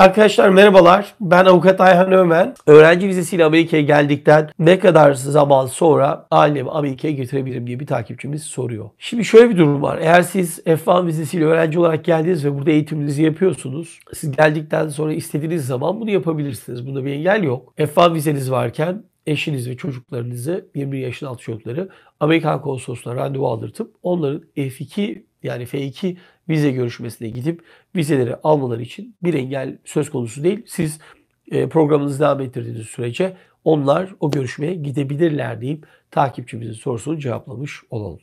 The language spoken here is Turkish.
Arkadaşlar merhabalar. Ben avukat Ayhan Ömen. Öğrenci vizesiyle Amerika'ya geldikten ne kadar zaman sonra ailemi Amerika'ya getirebilirim diye bir takipçimiz soruyor. Şimdi şöyle bir durum var. Eğer siz F1 vizesiyle öğrenci olarak geldiniz ve burada eğitiminizi yapıyorsunuz. Siz geldikten sonra istediğiniz zaman bunu yapabilirsiniz. Bunda bir engel yok. F1 vizeniz varken eşiniz ve çocuklarınızı 21 yaşın altı çocukları Amerikan konsolosluğuna randevu aldırtıp onların F2 yani F2 vize görüşmesine gidip vizeleri almaları için bir engel söz konusu değil. Siz e, programınızı devam ettirdiğiniz sürece onlar o görüşmeye gidebilirler deyip takipçimizin sorusunu cevaplamış olalım.